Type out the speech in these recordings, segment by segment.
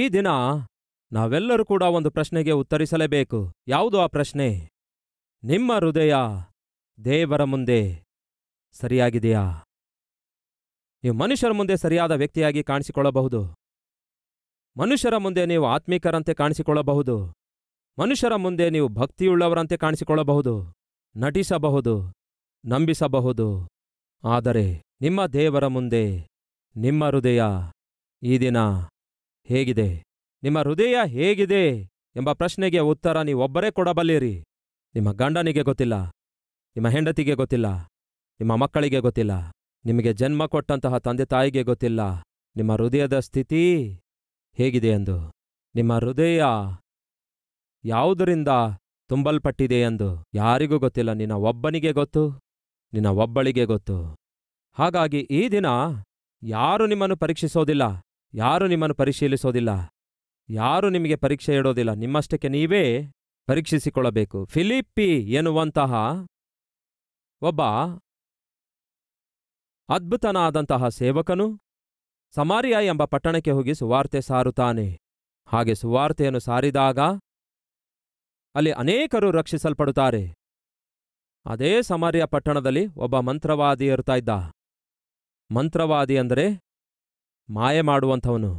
ಈ ದಿನ ನಾವೆಲ್ಲರೂ ಕೂಡ ಒಂದು ಪ್ರಶ್ನೆಗೆ ಉತ್ತರಿಸಲೇಬೇಕು ಯಾವುದು ಆ ಪ್ರಶ್ನೆ ನಿಮ್ಮ ಹೃದಯ ದೇವರ ಮುಂದೆ ಸರಿಯಾಗಿದೆಯಾ ನೀವು ಮನುಷ್ಯರ ಮುಂದೆ ಸರಿಯಾದ ವ್ಯಕ್ತಿಯಾಗಿ ಕಾಣಿಸಿಕೊಳ್ಳಬಹುದು ಮನುಷ್ಯರ ಮುಂದೆ ನೀವು ಆತ್ಮೀಕರಂತೆ ಕಾಣಿಸಿಕೊಳ್ಳಬಹುದು ಮನುಷ್ಯರ ಮುಂದೆ ನೀವು ಭಕ್ತಿಯುಳ್ಳವರಂತೆ ಕಾಣಿಸಿಕೊಳ್ಳಬಹುದು ನಟಿಸಬಹುದು ನಂಬಿಸಬಹುದು ಆದರೆ ನಿಮ್ಮ ದೇವರ ಮುಂದೆ ನಿಮ್ಮ ಹೃದಯ ಈ ದಿನ ಹೇಗಿದೆ ನಿಮ್ಮ ಹೃದಯ ಹೇಗಿದೆ ಎಂಬ ಪ್ರಶ್ನೆಗೆ ಉತ್ತರ ನೀವೊಬ್ಬರೇ ಕೊಡಬಲ್ಲಿರಿ ನಿಮ್ಮ ಗಂಡನಿಗೆ ಗೊತ್ತಿಲ್ಲ ನಿಮ್ಮ ಹೆಂಡತಿಗೆ ಗೊತ್ತಿಲ್ಲ ನಿಮ್ಮ ಮಕ್ಕಳಿಗೆ ಗೊತ್ತಿಲ್ಲ ನಿಮಗೆ ಜನ್ಮ ಕೊಟ್ಟಂತಹ ತಂದೆ ತಾಯಿಗೆ ಗೊತ್ತಿಲ್ಲ ನಿಮ್ಮ ಹೃದಯದ ಸ್ಥಿತಿ ಹೇಗಿದೆ ಎಂದು ನಿಮ್ಮ ಹೃದಯ ಯಾವುದರಿಂದ ತುಂಬಲ್ಪಟ್ಟಿದೆ ಎಂದು ಯಾರಿಗೂ ಗೊತ್ತಿಲ್ಲ ನಿನ್ನ ಒಬ್ಬನಿಗೆ ಗೊತ್ತು ನಿನ್ನ ಒಬ್ಬಳಿಗೆ ಗೊತ್ತು ಹಾಗಾಗಿ ಈ ದಿನ ಯಾರು ನಿಮ್ಮನ್ನು ಪರೀಕ್ಷಿಸೋದಿಲ್ಲ ಯಾರು ನಿಮ್ಮನ್ನು ಪರಿಶೀಲಿಸೋದಿಲ್ಲ ಯಾರು ನಿಮಗೆ ಪರೀಕ್ಷೆ ಇಡೋದಿಲ್ಲ ನಿಮ್ಮಷ್ಟಕ್ಕೆ ನೀವೇ ಪರೀಕ್ಷಿಸಿಕೊಳ್ಳಬೇಕು ಫಿಲಿಪ್ಪಿ ಎನ್ನುವಂತಹ ಒಬ್ಬ ಅದ್ಭುತನಾದಂತಹ ಸೇವಕನು ಸಮಾರಿಯ ಎಂಬ ಪಟ್ಟಣಕ್ಕೆ ಹೋಗಿ ಸುವಾರ್ತೆ ಸಾರುತ್ತಾನೆ ಹಾಗೆ ಸುವಾರ್ತೆಯನ್ನು ಸಾರಿದಾಗ ಅಲ್ಲಿ ಅನೇಕರು ರಕ್ಷಿಸಲ್ಪಡುತ್ತಾರೆ ಅದೇ ಸಮಾರ್ಯ ಪಟ್ಟಣದಲ್ಲಿ ಒಬ್ಬ ಮಂತ್ರವಾದಿ ಇರ್ತಾ ಇದ್ದ ಮಂತ್ರವಾದಿ ಅಂದರೆ ಮಾಯೆ ಮಾಡುವಂಥವನು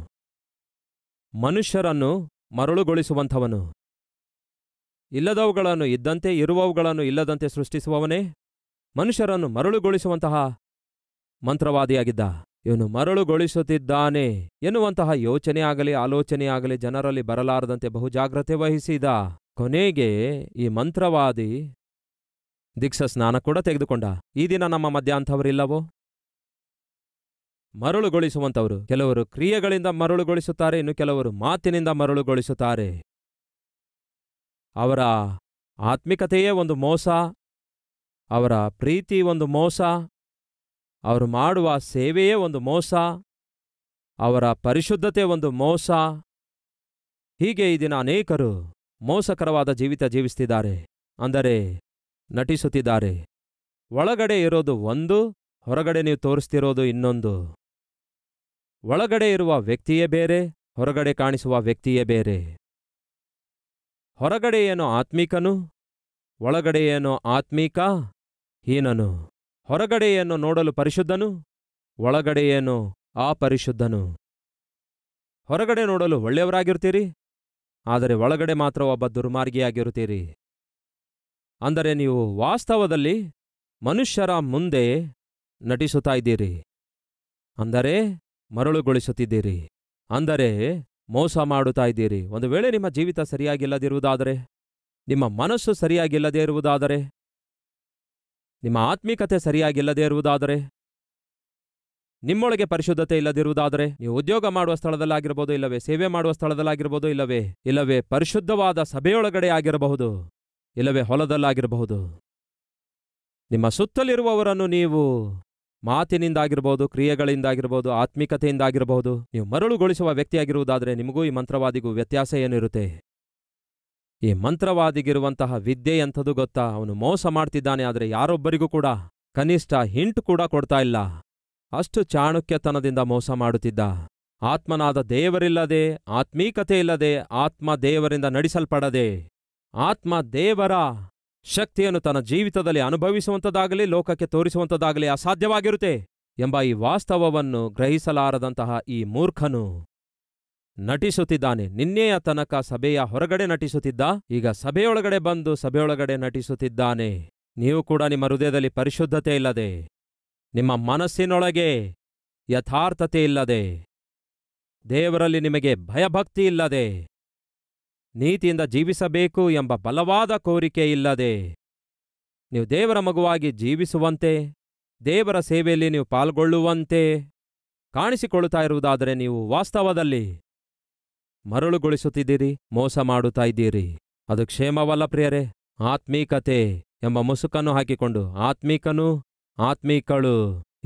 ಮನುಷ್ಯರನ್ನು ಮರಳುಗೊಳಿಸುವಂಥವನು ಇಲ್ಲದವುಗಳನ್ನು ಇದ್ದಂತೆ ಇರುವವುಗಳನ್ನು ಇಲ್ಲದಂತೆ ಸೃಷ್ಟಿಸುವವನೇ ಮನುಷ್ಯರನ್ನು ಮರಳುಗೊಳಿಸುವಂತಹ ಮಂತ್ರವಾದಿಯಾಗಿದ್ದ ಇವನು ಮರಳುಗೊಳಿಸುತ್ತಿದ್ದಾನೆ ಎನ್ನುವಂತಹ ಯೋಚನೆಯಾಗಲಿ ಆಲೋಚನೆಯಾಗಲಿ ಜನರಲ್ಲಿ ಬರಲಾರದಂತೆ ಬಹುಜಾಗ್ರತೆ ವಹಿಸಿದ ಕೊನೆಗೆ ಈ ಮಂತ್ರವಾದಿ ದಿಕ್ಷ ಸ್ನಾನ ಕೂಡ ತೆಗೆದುಕೊಂಡ ಈ ದಿನ ನಮ್ಮ ಮಧ್ಯ ಅಂಥವರಿಲ್ಲವೋ ಮರಳುಗೊಳಿಸುವಂಥವರು ಕೆಲವರು ಕ್ರಿಯೆಗಳಿಂದ ಮರಳುಗೊಳಿಸುತ್ತಾರೆ ಇನ್ನು ಕೆಲವರು ಮಾತಿನಿಂದ ಮರಳುಗೊಳಿಸುತ್ತಾರೆ ಅವರ ಆತ್ಮಿಕತೆಯೇ ಒಂದು ಮೋಸ ಅವರ ಪ್ರೀತಿ ಒಂದು ಮೋಸ ಅವರು ಮಾಡುವ ಸೇವೆಯೇ ಒಂದು ಮೋಸ ಅವರ ಪರಿಶುದ್ಧತೆ ಒಂದು ಮೋಸ ಹೀಗೆ ಈ ದಿನ ಅನೇಕರು ಮೋಸಕರವಾದ ಜೀವಿತ ಜೀವಿಸ್ತಿದ್ದಾರೆ ಅಂದರೆ ನಟಿಸುತ್ತಿದ್ದಾರೆ ಒಳಗಡೆ ಇರೋದು ಒಂದು ಹೊರಗಡೆ ನೀವು ತೋರಿಸ್ತಿರೋದು ಇನ್ನೊಂದು ಒಳಗಡೆ ಇರುವ ವ್ಯಕ್ತಿಯೇ ಬೇರೆ ಹೊರಗಡೆ ಕಾಣಿಸುವ ವ್ಯಕ್ತಿಯೇ ಬೇರೆ ಹೊರಗಡೆ ಏನೋ ಆತ್ಮಿಕನು ಒಳಗಡೆ ಏನೋ ಆತ್ಮೀಕ ಹೀನನು ಹೊರಗಡೆ ನೋಡಲು ಪರಿಶುದ್ಧನು ಒಳಗಡೆ ಏನೋ ಅಪರಿಶುದ್ಧನು ಹೊರಗಡೆ ನೋಡಲು ಒಳ್ಳೆಯವರಾಗಿರ್ತೀರಿ ಆದರೆ ಒಳಗಡೆ ಮಾತ್ರ ಒಬ್ಬ ದುರ್ಮಾರ್ಗಿಯಾಗಿರುತ್ತೀರಿ ಅಂದರೆ ನೀವು ವಾಸ್ತವದಲ್ಲಿ ಮನುಷ್ಯರ ಮುಂದೆ ನಟಿಸುತ್ತಾ ಇದ್ದೀರಿ ಅಂದರೆ ಮರಳುಗೊಳಿಸುತ್ತಿದ್ದೀರಿ ಅಂದರೆ ಮೋಸ ಮಾಡುತ್ತಾ ಇದ್ದೀರಿ ಒಂದು ವೇಳೆ ನಿಮ್ಮ ಜೀವಿತ ಸರಿಯಾಗಿಲ್ಲದಿರುವುದಾದರೆ ನಿಮ್ಮ ಮನಸ್ಸು ಸರಿಯಾಗಿಲ್ಲದೇ ಇರುವುದಾದರೆ ನಿಮ್ಮ ಆತ್ಮಿಕತೆ ಸರಿಯಾಗಿಲ್ಲದೇ ಇರುವುದಾದರೆ ನಿಮ್ಮೊಳಗೆ ಪರಿಶುದ್ಧತೆ ಇಲ್ಲದಿರುವುದಾದರೆ ನೀವು ಉದ್ಯೋಗ ಮಾಡುವ ಸ್ಥಳದಲ್ಲಾಗಿರ್ಬೋದು ಇಲ್ಲವೇ ಸೇವೆ ಮಾಡುವ ಸ್ಥಳದಲ್ಲಾಗಿರ್ಬೋದು ಇಲ್ಲವೇ ಇಲ್ಲವೇ ಪರಿಶುದ್ಧವಾದ ಸಭೆಯೊಳಗಡೆ ಆಗಿರಬಹುದು ಇಲ್ಲವೇ ಹೊಲದಲ್ಲಾಗಿರಬಹುದು ನಿಮ್ಮ ಸುತ್ತಲಿರುವವರನ್ನು ನೀವು ಮಾತಿನಿಂದಾಗಿರ್ಬೋದು ಕ್ರಿಯೆಗಳಿಂದಾಗಿರ್ಬೋದು ಆತ್ಮಿಕತೆಯಿಂದಾಗಿರಬಹುದು ನೀವು ಮರಳುಗೊಳಿಸುವ ವ್ಯಕ್ತಿಯಾಗಿರುವುದಾದರೆ ನಿಮಗೂ ಈ ಮಂತ್ರವಾದಿಗೂ ವ್ಯತ್ಯಾಸ ಏನಿರುತ್ತೆ ಈ ಮಂತ್ರವಾದಿಗಿರುವಂತಹ ವಿದ್ಯೆಯಂಥದ್ದು ಗೊತ್ತಾ ಅವನು ಮೋಸ ಮಾಡ್ತಿದ್ದಾನೆ ಆದರೆ ಯಾರೊಬ್ಬರಿಗೂ ಕೂಡ ಕನಿಷ್ಠ ಹಿಂಟ್ ಕೂಡ ಕೊಡ್ತಾ ಇಲ್ಲ ಅಷ್ಟು ಚಾಣುಕ್ಯತನದಿಂದ ಮೋಸ ಮಾಡುತ್ತಿದ್ದ ಆತ್ಮನಾದ ದೇವರಿಲ್ಲದೆ ಆತ್ಮೀಕತೆ ಇಲ್ಲದೆ ಆತ್ಮ ದೇವರಿಂದ ನಡೆಸಲ್ಪಡದೆ ಆತ್ಮ ದೇವರ ಶಕ್ತಿಯನ್ನು ತನ್ನ ಜೀವಿತದಲ್ಲಿ ಅನುಭವಿಸುವಂಥದ್ದಾಗಲಿ ಲೋಕಕ್ಕೆ ತೋರಿಸುವಂಥದ್ದಾಗಲಿ ಅಸಾಧ್ಯವಾಗಿರುತ್ತೆ ಎಂಬ ಈ ವಾಸ್ತವವನ್ನು ಗ್ರಹಿಸಲಾರದಂತಹ ಈ ಮೂರ್ಖನು ನಟಿಸುತ್ತಿದ್ದಾನೆ ನಿನ್ನೆಯ ತನಕ ಸಭೆಯ ಹೊರಗಡೆ ನಟಿಸುತ್ತಿದ್ದ ಈಗ ಸಭೆಯೊಳಗಡೆ ಬಂದು ಸಭೆಯೊಳಗಡೆ ನಟಿಸುತ್ತಿದ್ದಾನೆ ನೀವು ಕೂಡ ನಿಮ್ಮ ಹೃದಯದಲ್ಲಿ ಪರಿಶುದ್ಧತೆ ಇಲ್ಲದೆ ನಿಮ್ಮ ಮನಸ್ಸಿನೊಳಗೆ ಯಥಾರ್ಥತೆ ಇಲ್ಲದೆ ದೇವರಲ್ಲಿ ನಿಮಗೆ ಭಯಭಕ್ತಿ ಇಲ್ಲದೆ ನೀತಿಯಿಂದ ಜೀವಿಸಬೇಕು ಎಂಬ ಬಲವಾದ ಕೋರಿಕೆ ಇಲ್ಲದೆ ನೀವು ದೇವರ ಮಗುವಾಗಿ ಜೀವಿಸುವಂತೆ ದೇವರ ಸೇವೆಯಲ್ಲಿ ನೀವು ಪಾಲ್ಗೊಳ್ಳುವಂತೆ ಕಾಣಿಸಿಕೊಳ್ಳುತ್ತಾ ಇರುವುದಾದರೆ ನೀವು ವಾಸ್ತವದಲ್ಲಿ ಮರಳುಗೊಳಿಸುತ್ತಿದ್ದೀರಿ ಮೋಸ ಮಾಡುತ್ತಾ ಇದ್ದೀರಿ ಅದು ಕ್ಷೇಮವಲ್ಲ ಪ್ರಿಯರೇ ಆತ್ಮೀಕತೆ ಎಂಬ ಮುಸುಕನ್ನು ಹಾಕಿಕೊಂಡು ಆತ್ಮೀಕನು ಆತ್ಮೀಕಳು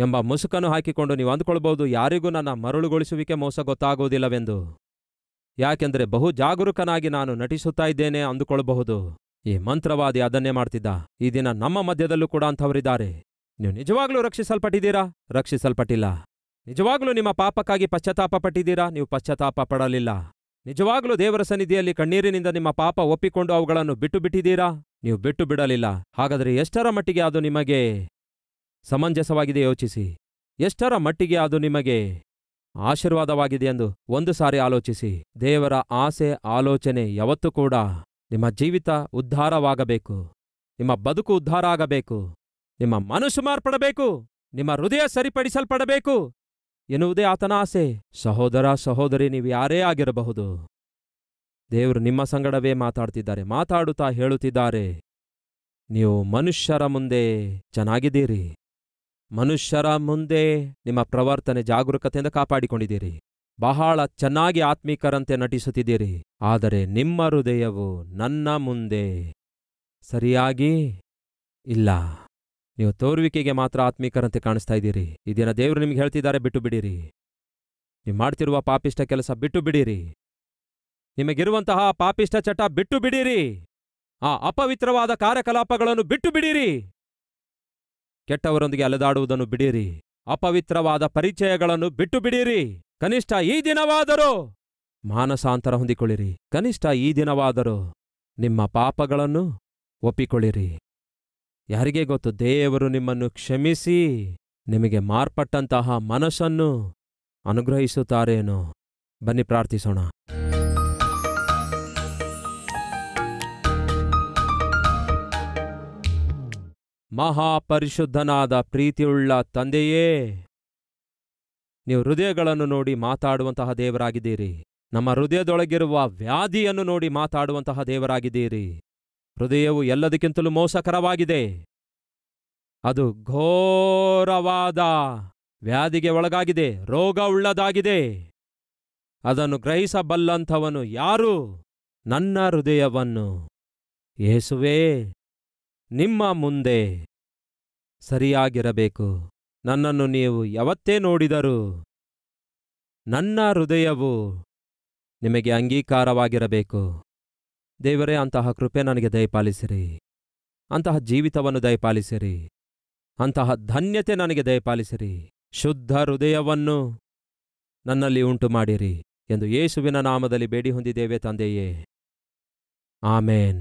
ಎಂಬ ಮುಸುಕನ್ನು ಹಾಕಿಕೊಂಡು ನೀವು ಅಂದುಕೊಳ್ಬಹುದು ಯಾರಿಗೂ ನನ್ನ ಮರಳುಗೊಳಿಸುವಿಕೆ ಮೋಸ ಗೊತ್ತಾಗುವುದಿಲ್ಲವೆಂದು ಯಾಕೆಂದರೆ ಬಹು ಜಾಗರೂಕನಾಗಿ ನಾನು ನಟಿಸುತ್ತಾ ಇದ್ದೇನೆ ಅಂದುಕೊಳ್ಳಬಹುದು ಈ ಮಂತ್ರವಾದಿ ಅದನ್ನೇ ಮಾಡ್ತಿದ್ದ ಈ ದಿನ ನಮ್ಮ ಮಧ್ಯದಲ್ಲೂ ಕೂಡ ಅಂಥವರಿದ್ದಾರೆ ನೀವು ನಿಜವಾಗ್ಲೂ ರಕ್ಷಿಸಲ್ಪಟ್ಟಿದ್ದೀರಾ ರಕ್ಷಿಸಲ್ಪಟ್ಟಿಲ್ಲ ನಿಜವಾಗ್ಲೂ ನಿಮ್ಮ ಪಾಪಕ್ಕಾಗಿ ಪಶ್ಚಾತ್ತಾಪ ಪಟ್ಟಿದ್ದೀರಾ ನೀವು ಪಶ್ಚಾತ್ತಾಪ ಪಡಲಿಲ್ಲ ನಿಜವಾಗ್ಲೂ ದೇವರ ಸನ್ನಿಧಿಯಲ್ಲಿ ಕಣ್ಣೀರಿನಿಂದ ನಿಮ್ಮ ಪಾಪ ಒಪ್ಪಿಕೊಂಡು ಅವುಗಳನ್ನು ಬಿಟ್ಟು ಬಿಟ್ಟಿದ್ದೀರಾ ನೀವು ಬಿಟ್ಟು ಬಿಡಲಿಲ್ಲ ಹಾಗಾದರೆ ಎಷ್ಟರ ಮಟ್ಟಿಗೆ ಅದು ನಿಮಗೆ ಸಮಂಜಸವಾಗಿದೆ ಯೋಚಿಸಿ ಎಷ್ಟರ ಮಟ್ಟಿಗೆ ಅದು ನಿಮಗೆ ಆಶೀರ್ವಾದವಾಗಿದೆ ಎಂದು ಒಂದು ಸಾರಿ ಆಲೋಚಿಸಿ ದೇವರ ಆಸೆ ಆಲೋಚನೆ ಯಾವತ್ತೂ ಕೂಡ ನಿಮ್ಮ ಜೀವಿತ ಉದ್ಧಾರವಾಗಬೇಕು ನಿಮ್ಮ ಬದುಕು ಉದ್ಧಾರ ಆಗಬೇಕು ನಿಮ್ಮ ಮನಸ್ಸು ಮಾರ್ಪಡಬೇಕು ನಿಮ್ಮ ಹೃದಯ ಸರಿಪಡಿಸಲ್ಪಡಬೇಕು ಎನ್ನುವುದೇ ಆತನ ಆಸೆ ಸಹೋದರ ಸಹೋದರಿ ನೀವು ಯಾರೇ ಆಗಿರಬಹುದು ದೇವರು ನಿಮ್ಮ ಸಂಗಡವೇ ಮಾತಾಡ್ತಿದ್ದಾರೆ ಮಾತಾಡುತ್ತಾ ಹೇಳುತ್ತಿದ್ದಾರೆ ನೀವು ಮನುಷ್ಯರ ಮುಂದೆ ಚೆನ್ನಾಗಿದ್ದೀರಿ ಮನುಷ್ಯರ ಮುಂದೆ ನಿಮ್ಮ ಪ್ರವರ್ತನೆ ಜಾಗರೂಕತೆಯಿಂದ ಕಾಪಾಡಿಕೊಂಡಿದ್ದೀರಿ ಬಹಳ ಚೆನ್ನಾಗಿ ಆತ್ಮೀಕರಂತೆ ನಟಿಸುತ್ತಿದ್ದೀರಿ ಆದರೆ ನಿಮ್ಮ ಹೃದಯವು ನನ್ನ ಮುಂದೆ ಸರಿಯಾಗಿ ಇಲ್ಲ ನೀವು ತೋರುವಿಕೆಗೆ ಮಾತ್ರ ಆತ್ಮೀಕರಂತೆ ಕಾಣಿಸ್ತಾ ಇದ್ದೀರಿ ಇದೇನ ದೇವರು ನಿಮಗೆ ಹೇಳ್ತಿದ್ದಾರೆ ಬಿಟ್ಟು ಬಿಡಿರಿ ನೀವು ಮಾಡ್ತಿರುವ ಪಾಪಿಷ್ಟ ಕೆಲಸ ಬಿಟ್ಟು ಬಿಡಿರಿ ನಿಮಗಿರುವಂತಹ ಪಾಪಿಷ್ಟ ಚಟ ಬಿಟ್ಟು ಬಿಡಿರಿ ಆ ಅಪವಿತ್ರವಾದ ಕಾರ್ಯಕಲಾಪಗಳನ್ನು ಬಿಟ್ಟು ಬಿಡಿರಿ ಕೆಟ್ಟವರೊಂದಿಗೆ ಅಲೆದಾಡುವುದನ್ನು ಬಿಡಿರಿ ಅಪವಿತ್ರವಾದ ಪರಿಚಯಗಳನ್ನು ಬಿಟ್ಟು ಬಿಡಿರಿ ಕನಿಷ್ಠ ಈ ದಿನವಾದರೂ ಮಾನಸಾಂತರ ಹೊಂದಿಕೊಳ್ಳಿರಿ ಕನಿಷ್ಠ ಈ ದಿನವಾದರೂ ನಿಮ್ಮ ಪಾಪಗಳನ್ನು ಒಪ್ಪಿಕೊಳ್ಳಿರಿ ಯಾರಿಗೇ ಗೊತ್ತು ದೇವರು ನಿಮ್ಮನ್ನು ಕ್ಷಮಿಸಿ ನಿಮಗೆ ಮಾರ್ಪಟ್ಟಂತಹ ಮನಸ್ಸನ್ನು ಅನುಗ್ರಹಿಸುತ್ತಾರೇನೋ ಬನ್ನಿ ಪ್ರಾರ್ಥಿಸೋಣ ಮಹಾಪರಿಶುದ್ಧನಾದ ಪ್ರೀತಿಯುಳ್ಳ ತಂದೆಯೇ ನೀವು ಹೃದಯಗಳನ್ನು ನೋಡಿ ಮಾತಾಡುವಂತಹ ದೇವರಾಗಿದ್ದೀರಿ ನಮ್ಮ ಹೃದಯದೊಳಗಿರುವ ವ್ಯಾಧಿಯನ್ನು ನೋಡಿ ಮಾತಾಡುವಂತಹ ದೇವರಾಗಿದ್ದೀರಿ ಹೃದಯವು ಎಲ್ಲದಕ್ಕಿಂತಲೂ ಮೋಸಕರವಾಗಿದೆ ಅದು ಘೋರವಾದ ವ್ಯಾಧಿಗೆ ಒಳಗಾಗಿದೆ ರೋಗವುಳ್ಳದಾಗಿದೆ ಅದನ್ನು ಗ್ರಹಿಸಬಲ್ಲಂಥವನು ಯಾರು ನನ್ನ ಹೃದಯವನ್ನು ಏಸುವೇ ನಿಮ್ಮ ಮುಂದೆ ಸರಿಯಾಗಿರಬೇಕು ನನ್ನನ್ನು ನೀವು ಯಾವತ್ತೇ ನೋಡಿದರೂ ನನ್ನ ಹೃದಯವು ನಿಮಗೆ ಅಂಗೀಕಾರವಾಗಿರಬೇಕು ದೇವರೇ ಅಂತಹ ಕೃಪೆ ನನಗೆ ದಯಪಾಲಿಸಿರಿ ಅಂತಹ ಜೀವಿತವನ್ನು ದಯಪಾಲಿಸಿರಿ ಅಂತಹ ಧನ್ಯತೆ ನನಗೆ ದಯಪಾಲಿಸಿರಿ ಶುದ್ಧ ಹೃದಯವನ್ನು ನನ್ನಲ್ಲಿ ಉಂಟು ಮಾಡಿರಿ ಎಂದು ಯೇಸುವಿನ ನಾಮದಲ್ಲಿ ಬೇಡಿ ಹೊಂದಿದ್ದೇವೆ ತಂದೆಯೇ ಆಮೇನ್